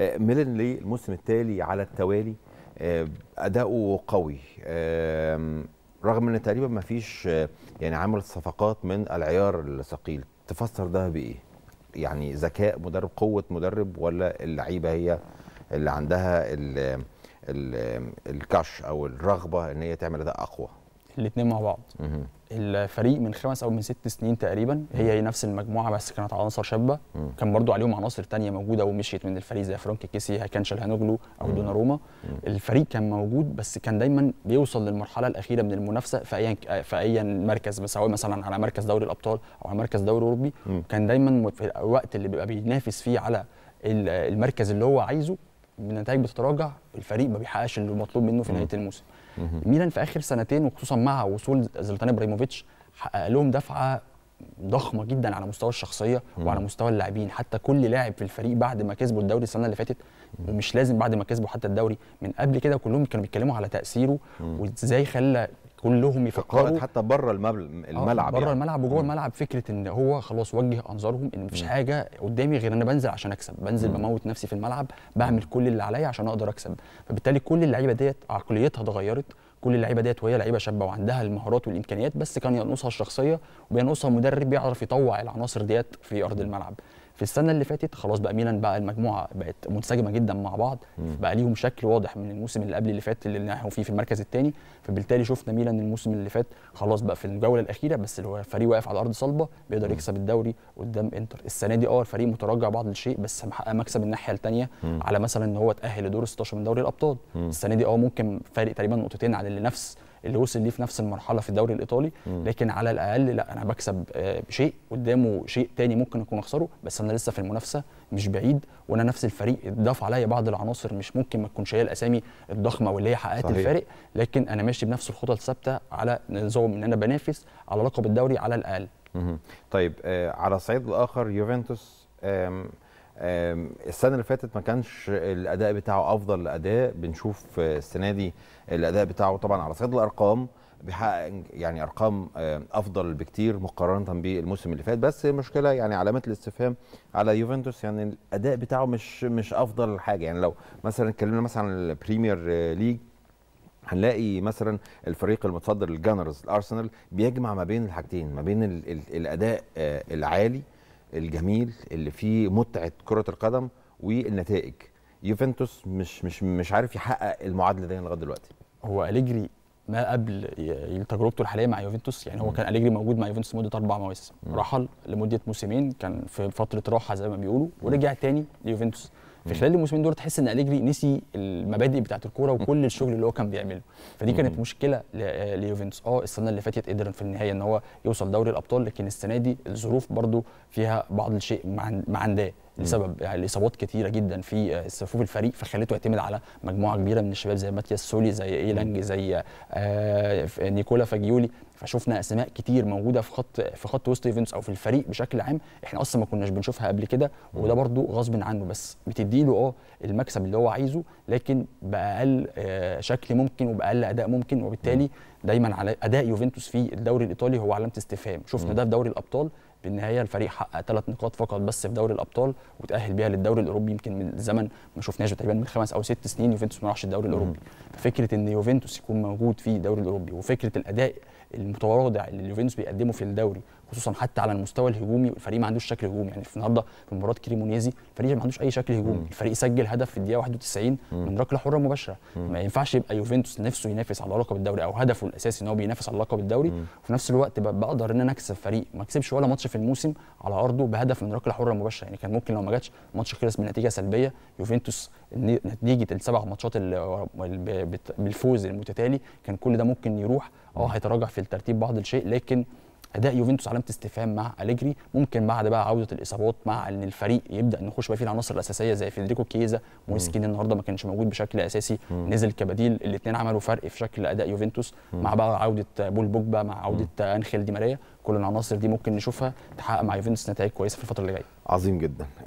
آه، ميلان الموسم التالي على التوالي آه، اداؤه قوي رغم ان تقريبا ما فيش آه، يعني عمل صفقات من العيار الثقيل تفسر ده بايه يعني ذكاء مدرب قوه مدرب ولا اللعيبه هي اللي عندها الـ الـ الكاش او الرغبه ان هي تعمل اداء اقوى الاثنين مع بعض الفريق من خمس او من ست سنين تقريبا هي هي نفس المجموعه بس كانت عناصر شابه كان برضو عليهم عناصر تانية موجوده ومشيت من الفريق زي فرانك كيسي كان شالهانوجلو او دونا روما الفريق كان موجود بس كان دايما بيوصل للمرحله الاخيره من المنافسه في اي في اي مركز سواء مثلا على مركز دوري الابطال او على مركز دوري اوروبي كان دايما في الوقت اللي بيبقى بينافس فيه على المركز اللي هو عايزه النتائج بتتراجع الفريق ما بيحققش اللي مطلوب منه في نهايه الموسم ميلان في اخر سنتين وخصوصا مع وصول زلطان ابراهيموفيتش حقق لهم دفعه ضخمه جدا على مستوى الشخصيه مم. وعلى مستوى اللاعبين حتى كل لاعب في الفريق بعد ما كسبوا الدوري السنه اللي فاتت مم. ومش لازم بعد ما كسبوا حتى الدوري من قبل كده كلهم كانوا بيتكلموا على تاثيره وازاي خلى كلهم يفكروا حتى بره الملعب بره يعني. الملعب وجوه الملعب فكره ان هو خلاص وجه انظارهم ان مفيش حاجه قدامي غير انا بنزل عشان اكسب بنزل بموت نفسي في الملعب بعمل كل اللي عليا عشان اقدر اكسب فبالتالي كل اللعيبه ديت عقليتها اتغيرت كل اللعيبه ديت وهي لعيبه شابه وعندها المهارات والامكانيات بس كان ينقصها الشخصيه وبينقصها مدرب بيعرف يطوع العناصر ديت في ارض الملعب في السنه اللي فاتت خلاص بقى ميلان بقى المجموعه بقت منسجمه جدا مع بعض مم. بقى ليهم شكل واضح من الموسم اللي قبل اللي فات اللي نجحوا فيه في المركز الثاني فبالتالي شفنا ميلان الموسم اللي فات خلاص بقى في الجوله الاخيره بس اللي هو الفريق واقف على ارض صلبه بيقدر يكسب الدوري قدام انتر السنه دي اه الفريق متراجع بعض الشيء بس محقق مكسب الناحيه الثانيه على مثلا ان هو تاهل لدور 16 من دوري الابطال مم. السنه دي اه ممكن فارق تقريبا نقطتين عن اللي نفس اللي وصل ليه في نفس المرحله في الدوري الايطالي لكن على الاقل لا انا بكسب آه، شيء قدامه شيء تاني ممكن اكون اخسره بس انا لسه في المنافسه مش بعيد وانا نفس الفريق اتضاف عليا بعض العناصر مش ممكن ما تكونش هي الاسامي الضخمه واللي هي حققت الفارق لكن انا ماشي بنفس الخطى الثابته على نظام ان انا بنافس على لقب الدوري على الاقل طيب آه على الصعيد الاخر يوفنتوس آه السنه اللي فاتت ما كانش الاداء بتاعه افضل اداء بنشوف السنه دي الاداء بتاعه طبعا على صعيد الارقام بيحقق يعني ارقام افضل بكتير مقارنه بالموسم اللي فات بس المشكله يعني علامات الاستفهام على يوفنتوس يعني الاداء بتاعه مش مش افضل حاجه يعني لو مثلا اتكلمنا مثلا عن البريمير ليج هنلاقي مثلا الفريق المتصدر الجانرز الارسنال بيجمع ما بين الحاجتين ما بين الاداء آه، العالي الجميل اللي فيه متعه كره القدم والنتائج يوفنتوس مش مش مش عارف يحقق المعادله دي لغايه دلوقتي هو اليجري ما قبل تجربته الحاليه مع يوفنتوس يعني هو كان اليجري موجود مع يوفنتوس لمده اربع مواسم رحل لمده موسمين كان في فتره راحه زي ما بيقولوا ورجع تاني ليوفنتوس في خلال الموسمين دول تحس ان اليجري نسي المبادئ بتاعت الكوره وكل الشغل اللي هو كان بيعمله فدي كانت مشكله آه، ليوفنتوس اه السنه اللي فاتت قدر في النهايه ان هو يوصل دوري الابطال لكن السنه دي الظروف برده فيها بعض الشيء معنداه لسبب يعني الاصابات كتيره جدا في آه، صفوف الفريق فخلته يعتمد على مجموعه كبيره من الشباب زي ماتياس سولي زي ايلانج زي آه، نيكولا فاجيولي فشفنا اسماء كتير موجوده في خط في خط وسط يوفنتوس او في الفريق بشكل عام احنا اصلا ما كناش بنشوفها قبل كده وده برده غصب عنه بس بتدي له اه المكسب اللي هو عايزه لكن باقل آه، شكل ممكن وباقل اداء ممكن وبالتالي دايما على اداء يوفنتوس في الدوري الايطالي هو علامه استفهام شفنا ده في دوري الابطال بالنهايه الفريق حقق ثلاث نقاط فقط بس في دوري الابطال وتاهل بيها للدوري الاوروبي يمكن من زمن ما شفناش تقريبا من خمس او ست سنين يوفنتوس ما راحش الدوري الاوروبي ففكره ان يوفنتوس يكون موجود في الدوري الاوروبي وفكره الاداء المتواضع اللي اليوفنتوس بيقدمه في الدوري خصوصا حتى على المستوى الهجومي الفريق ما عندوش شكل هجومي يعني في النهارده في مباراه كريمونيزي الفريق ما عندوش اي شكل هجومي الفريق سجل هدف في الدقيقه 91 من ركله حره مباشره ما ينفعش يبقى يوفنتوس نفسه ينافس على لقب الدوري او هدفه الاساسي ان هو بينافس على لقب الدوري وفي نفس الوقت بقدر ان انا اكسب فريق ما كسبش ولا ماتش في الموسم على ارضه بهدف من ركله حره مباشره يعني كان ممكن لو ما جاتش الماتش خلص بنتيجه سلبيه يوفنتوس نتيجه السبع ماتشات بالفوز المتتالي كان كل ده ممكن يروح اه هيتراجع في الترتيب بعض الشيء لكن اداء يوفنتوس علامه استفهام مع اليجري ممكن بعد بقى عوده الاصابات مع ان الفريق يبدا نخش بقى فيه العناصر الاساسيه زي فيدريكو كيزا ومسكين النهارده ما كانش موجود بشكل اساسي مم. نزل كبديل الاثنين عملوا فرق في شكل اداء يوفنتوس مم. مع بقى عوده بول بوجبا مع عوده مم. انخيل دي ماريا كل العناصر دي ممكن نشوفها تحقق مع يوفنتوس نتائج كويسه في الفتره اللي جايه عظيم جدا